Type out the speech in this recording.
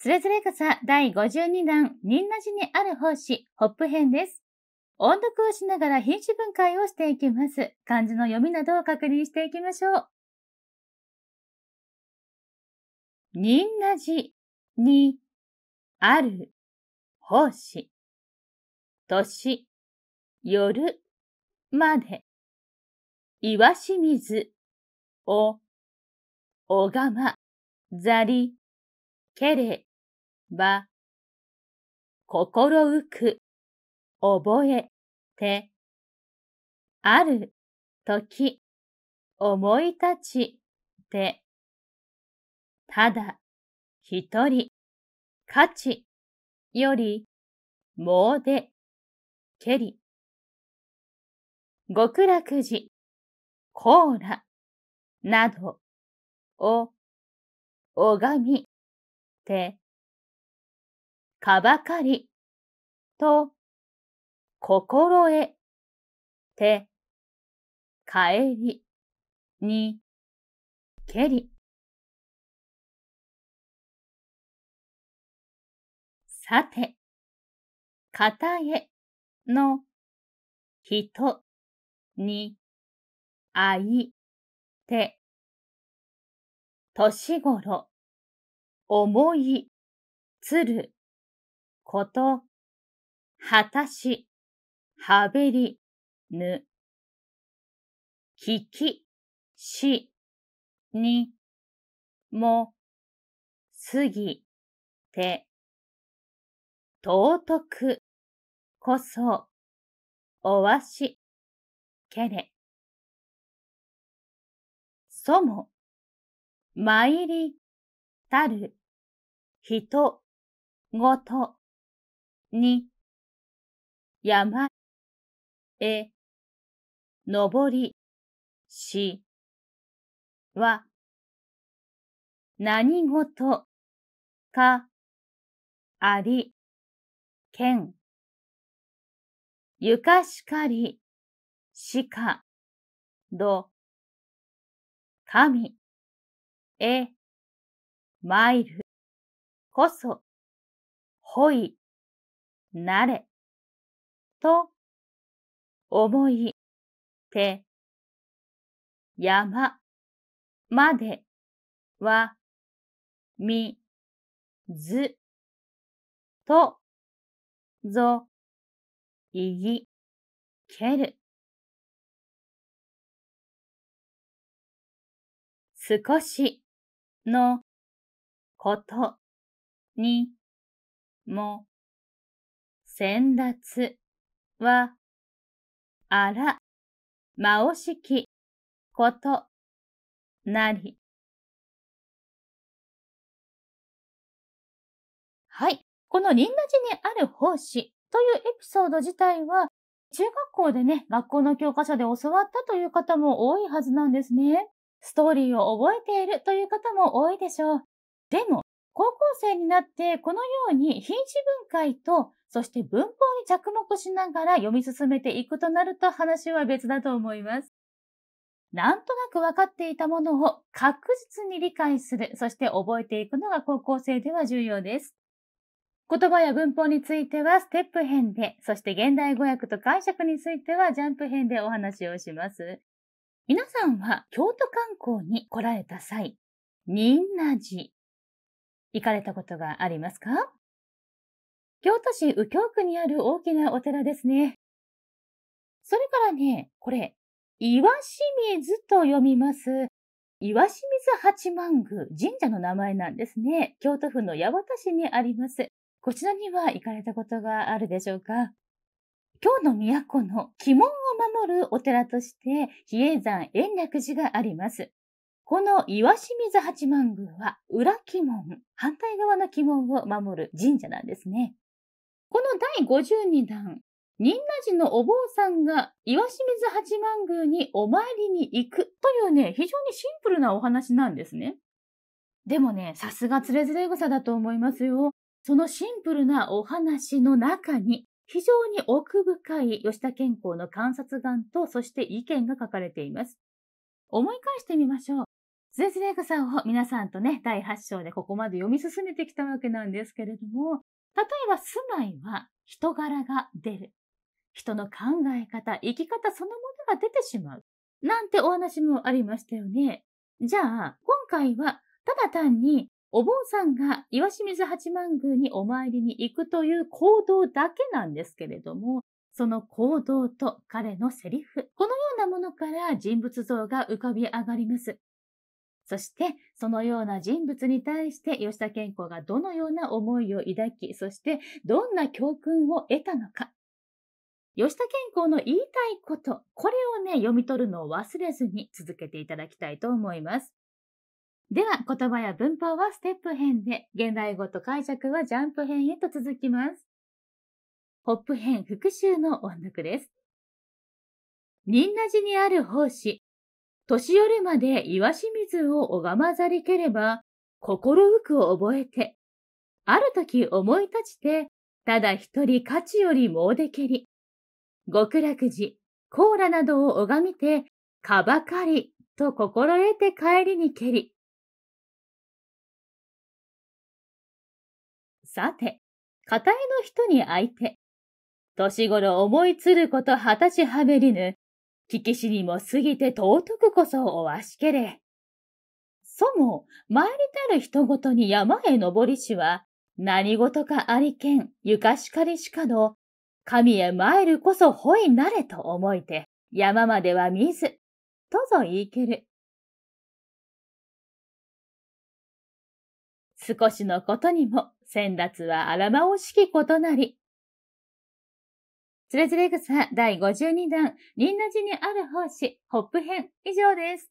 つれづれ草第52弾、仁和寺にある奉仕、ホップ編です。音読をしながら品種分解をしていきます。漢字の読みなどを確認していきましょう。仁和寺にある奉仕。年、夜、まで。岩清水、お、おがま、ざり、けれ、ば、心浮く、覚えて、ある、時、思い立ちて、ただ、一人、価値、より、もうで、けり。極楽寺、コーラ、など、を、拝み、て、かばかりと心得て帰りにけりさて、片への人に会いて、年頃思いつること、はたし、はべり、ぬ。きき、し、に、も、すぎ、て。尊く、こそ、おわし、けれ。そも、参り、たる、ひと、ごと、に、山の登り、し、は、何事か、あり、けん。ゆかしかり、しか、ど、神、え、参る、こそ、ほい、なれ、と思いて、山までは、み、ず、と、ぞ、いぎ、ける。少しのことにも先達は、あら、まおしき、こと、なり。はい。この仁の字にある奉仕というエピソード自体は、中学校でね、学校の教科書で教わったという方も多いはずなんですね。ストーリーを覚えているという方も多いでしょう。でも、高校生になってこのように品詞分解とそして文法に着目しながら読み進めていくとなると話は別だと思います。なんとなく分かっていたものを確実に理解する、そして覚えていくのが高校生では重要です。言葉や文法についてはステップ編で、そして現代語訳と解釈についてはジャンプ編でお話をします。皆さんは京都観光に来られた際、仁和寺、行かれたことがありますか京都市右京区にある大きなお寺ですね。それからね、これ、岩清水と読みます。岩清水八幡宮神社の名前なんですね。京都府の八幡市にあります。こちらには行かれたことがあるでしょうか京の都の鬼門を守るお寺として、比叡山延暦寺があります。この岩清水八幡宮は裏鬼門、反対側の鬼門を守る神社なんですね。この第52弾、仁和寺のお坊さんが岩清水八幡宮にお参りに行くというね、非常にシンプルなお話なんですね。でもね、さすがつれずれ草だと思いますよ。そのシンプルなお話の中に、非常に奥深い吉田健康の観察眼と、そして意見が書かれています。思い返してみましょう。スレズネークさんを皆さんとね、第8章でここまで読み進めてきたわけなんですけれども、例えば住まいは人柄が出る。人の考え方、生き方そのものが出てしまう。なんてお話もありましたよね。じゃあ、今回はただ単にお坊さんが岩清水八幡宮にお参りに行くという行動だけなんですけれども、その行動と彼のセリフ、このようなものから人物像が浮かび上がります。そして、そのような人物に対して吉田健康がどのような思いを抱き、そしてどんな教訓を得たのか。吉田健康の言いたいこと、これをね、読み取るのを忘れずに続けていただきたいと思います。では、言葉や文法はステップ編で、現代語と解釈はジャンプ編へと続きます。ホップ編復習の音楽です。仁和寺にある奉仕、年寄るまで岩清水を拝まざりければ、心浮くを覚えて、ある時思い立ちて、ただ一人価値よりもうでけり。極楽寺、コーラなどを拝みて、かばかりと心得て帰りにけり。さて、家体の人に相手。年頃思いつること果たしはべりぬ、聞きしにも過ぎて尊くこそおわしけれ。そも、参りたる人ごとに山へ登りしは、何事かありけん、ゆかしかりしかの、神へ参るこそほいなれと思いて、山までは見ず、とぞ言いける。少しのことにも、先達は荒まおしきことなり、つれづれ草第52弾、仁の字にある奉仕、ホップ編以上です。